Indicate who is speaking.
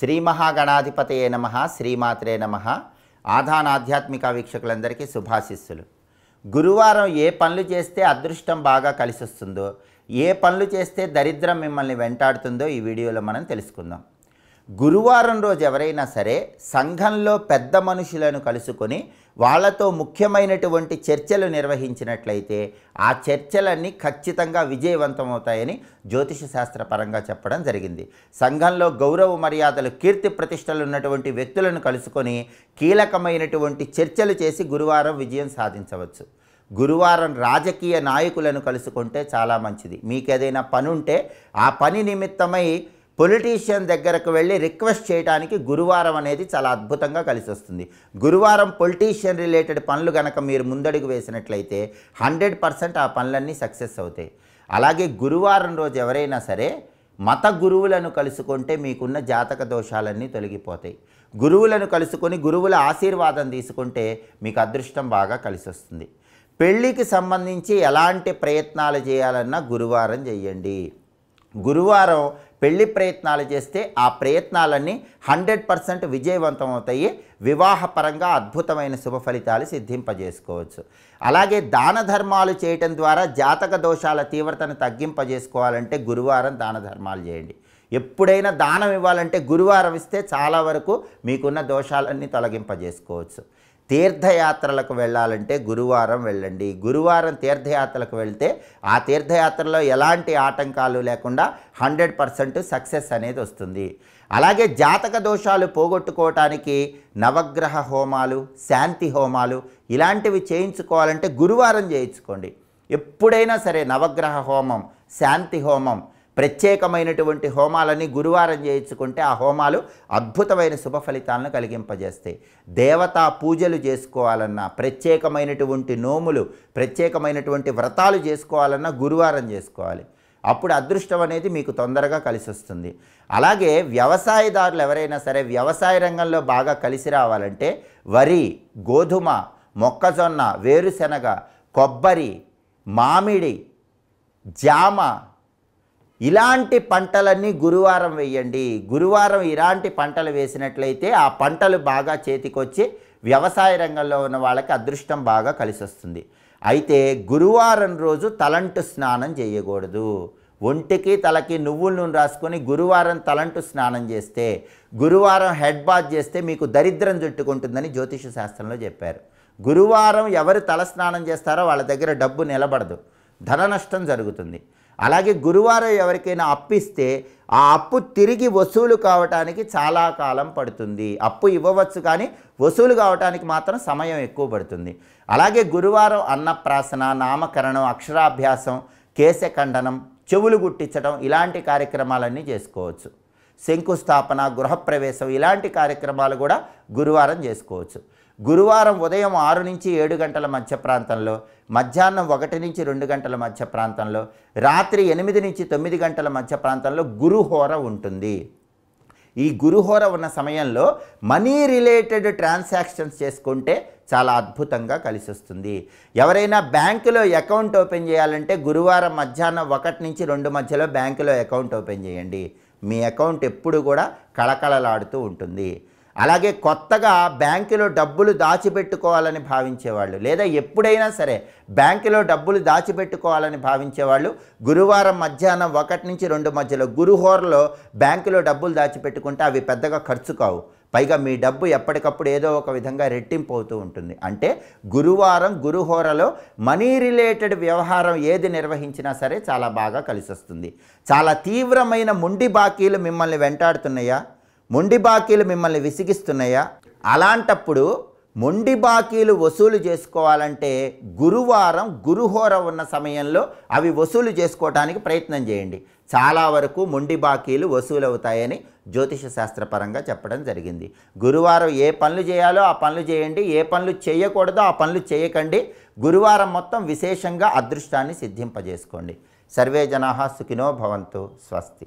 Speaker 1: శ్రీ మహాగణాధిపతయే నమ శ్రీమాత్రే నమ ఆధాన ఆధ్యాత్మిక వీక్షకులందరికీ శుభాశిస్సులు గురువారం ఏ పనులు చేస్తే అదృష్టం బాగా కలిసొస్తుందో ఏ పనులు చేస్తే దరిద్రం మిమ్మల్ని వెంటాడుతుందో ఈ వీడియోలో మనం తెలుసుకుందాం గురువారం రోజు ఎవరైనా సరే సంఘంలో పెద్ద మనుషులను కలుసుకొని వాళ్ళతో ముఖ్యమైనటువంటి చర్చలు నిర్వహించినట్లయితే ఆ చర్చలన్నీ ఖచ్చితంగా విజయవంతమవుతాయని జ్యోతిష శాస్త్రపరంగా చెప్పడం జరిగింది సంఘంలో గౌరవ మర్యాదలు కీర్తి ప్రతిష్టలు ఉన్నటువంటి వ్యక్తులను కలుసుకొని కీలకమైనటువంటి చర్చలు చేసి గురువారం విజయం సాధించవచ్చు గురువారం రాజకీయ నాయకులను కలుసుకుంటే చాలా మంచిది మీకు ఏదైనా పని ఉంటే ఆ పని నిమిత్తమై పొలిటీషియన్ దగ్గరకు వెళ్ళి రిక్వెస్ట్ చేయడానికి గురువారం అనేది చాలా అద్భుతంగా కలిసి వస్తుంది గురువారం పొలిటీషియన్ రిలేటెడ్ పనులు కనుక మీరు ముందడుగు వేసినట్లయితే హండ్రెడ్ పర్సెంట్ ఆ పనులన్నీ సక్సెస్ అవుతాయి అలాగే గురువారం రోజు ఎవరైనా సరే మత గురువులను కలుసుకుంటే మీకున్న జాతక దోషాలన్నీ తొలగిపోతాయి గురువులను కలుసుకొని గురువుల ఆశీర్వాదం తీసుకుంటే మీకు అదృష్టం బాగా కలిసి వస్తుంది పెళ్ళికి సంబంధించి ఎలాంటి ప్రయత్నాలు చేయాలన్నా గురువారం చేయండి గురువారం పెళ్లి ప్రయత్నాలు చేస్తే ఆ ప్రయత్నాలన్నీ హండ్రెడ్ పర్సెంట్ విజయవంతం అవుతాయి వివాహపరంగా అద్భుతమైన శుభ ఫలితాలు సిద్ధింపజేసుకోవచ్చు అలాగే దాన ధర్మాలు చేయటం ద్వారా జాతక దోషాల తీవ్రతను తగ్గింపజేసుకోవాలంటే గురువారం దాన ధర్మాలు చేయండి ఎప్పుడైనా దానం ఇవ్వాలంటే గురువారం ఇస్తే చాలా వరకు మీకున్న దోషాలన్నీ తొలగింపజేసుకోవచ్చు తీర్థయాత్రలకు వెళ్ళాలంటే గురువారం వెళ్ళండి గురువారం తీర్థయాత్రలకు వెళ్తే ఆ తీర్థయాత్రలో ఎలాంటి ఆటంకాలు లేకుండా హండ్రెడ్ పర్సెంట్ సక్సెస్ అనేది వస్తుంది అలాగే జాతక దోషాలు పోగొట్టుకోవటానికి నవగ్రహ హోమాలు శాంతి హోమాలు ఇలాంటివి చేయించుకోవాలంటే గురువారం చేయించుకోండి ఎప్పుడైనా సరే నవగ్రహ హోమం శాంతి హోమం ప్రత్యేకమైనటువంటి హోమాలని గురువారం చేయించుకుంటే ఆ హోమాలు అద్భుతమైన శుభ ఫలితాలను కలిగింపజేస్తాయి దేవతా పూజలు చేసుకోవాలన్నా ప్రత్యేకమైనటువంటి నోములు ప్రత్యేకమైనటువంటి వ్రతాలు చేసుకోవాలన్నా గురువారం చేసుకోవాలి అప్పుడు అదృష్టం అనేది మీకు తొందరగా కలిసి వస్తుంది అలాగే వ్యవసాయదారులు ఎవరైనా సరే వ్యవసాయ రంగంలో బాగా కలిసి రావాలంటే వరి గోధుమ మొక్కజొన్న వేరుశనగ కొబ్బరి మామిడి జామ ఇలాంటి పంటలన్నీ గురువారం వేయండి గురువారం ఇలాంటి పంటలు వేసినట్లయితే ఆ పంటలు బాగా చేతికొచ్చి వ్యవసాయ రంగంలో ఉన్న వాళ్ళకి అదృష్టం బాగా కలిసి వస్తుంది అయితే గురువారం రోజు తలంటు స్నానం చేయకూడదు ఒంటికి తలకి నువ్వుల నూనె రాసుకొని గురువారం తలంటు స్నానం చేస్తే గురువారం హెడ్ బాత్ చేస్తే మీకు దరిద్రం చుట్టుకుంటుందని జ్యోతిష శాస్త్రంలో చెప్పారు గురువారం ఎవరు తల స్నానం చేస్తారో వాళ్ళ దగ్గర డబ్బు నిలబడదు ధన నష్టం జరుగుతుంది అలాగే గురువారం ఎవరికైనా అప్పిస్తే ఆ అప్పు తిరిగి వసూలు కావటానికి చాలా కాలం పడుతుంది అప్పు ఇవ్వవచ్చు కానీ వసూలు కావటానికి మాత్రం సమయం ఎక్కువ పడుతుంది అలాగే గురువారం అన్నప్రాసన నామకరణం అక్షరాభ్యాసం కేశఖండనం చెవులు గుట్టించడం ఇలాంటి కార్యక్రమాలన్నీ చేసుకోవచ్చు శంకుస్థాపన గృహప్రవేశం ఇలాంటి కార్యక్రమాలు కూడా గురువారం చేసుకోవచ్చు గురువారం ఉదయం ఆరు నుంచి ఏడు గంటల మధ్య ప్రాంతంలో మధ్యాహ్నం ఒకటి నుంచి రెండు గంటల మధ్య ప్రాంతంలో రాత్రి ఎనిమిది నుంచి తొమ్మిది గంటల మధ్య ప్రాంతంలో గురుహోర ఉంటుంది ఈ గురుహోర ఉన్న సమయంలో మనీ రిలేటెడ్ ట్రాన్సాక్షన్స్ చేసుకుంటే చాలా అద్భుతంగా కలిసి వస్తుంది ఎవరైనా బ్యాంకులో అకౌంట్ ఓపెన్ చేయాలంటే గురువారం మధ్యాహ్నం ఒకటి నుంచి రెండు మధ్యలో బ్యాంకులో అకౌంట్ ఓపెన్ చేయండి మీ అకౌంట్ ఎప్పుడు కూడా కళకళలాడుతూ ఉంటుంది అలాగే కొత్తగా బ్యాంకులో డబ్బులు దాచిపెట్టుకోవాలని భావించేవాళ్ళు లేదా ఎప్పుడైనా సరే బ్యాంకులో డబ్బులు దాచిపెట్టుకోవాలని భావించేవాళ్ళు గురువారం మధ్యాహ్నం ఒకటి నుంచి రెండు మధ్యలో గురుహోరలో బ్యాంకులో డబ్బులు దాచిపెట్టుకుంటే అవి పెద్దగా ఖర్చు కావు పైగా మీ డబ్బు ఎప్పటికప్పుడు ఏదో ఒక విధంగా రెట్టింపు అవుతూ ఉంటుంది అంటే గురువారం గురుహోరలో మనీ రిలేటెడ్ వ్యవహారం ఏది నిర్వహించినా సరే చాలా బాగా కలిసొస్తుంది చాలా తీవ్రమైన ముండి బాకీలు మిమ్మల్ని వెంటాడుతున్నాయా మొండి బాకీలు మిమ్మల్ని విసిగిస్తున్నాయా అలాంటప్పుడు మొండి బాకీలు వసూలు చేసుకోవాలంటే గురువారం గురుహోర ఉన్న సమయంలో అవి వసూలు చేసుకోవడానికి ప్రయత్నం చేయండి చాలా వరకు మొండి బాకీలు వసూలు అవుతాయని జ్యోతిష శాస్త్రపరంగా చెప్పడం జరిగింది గురువారం ఏ పనులు చేయాలో ఆ పనులు చేయండి ఏ పనులు చేయకూడదో ఆ పనులు చేయకండి గురువారం మొత్తం విశేషంగా అదృష్టాన్ని సిద్ధింపజేసుకోండి సర్వే జనా సుఖినో భవంతు స్వస్తి